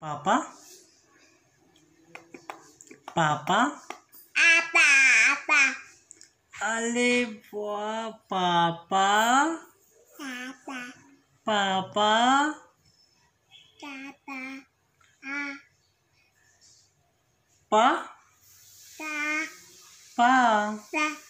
Papa? Papa? Apa? Apa? Allez buah papa. Papa. Papa. Papa. A. Pa? Pa. Pa. pa.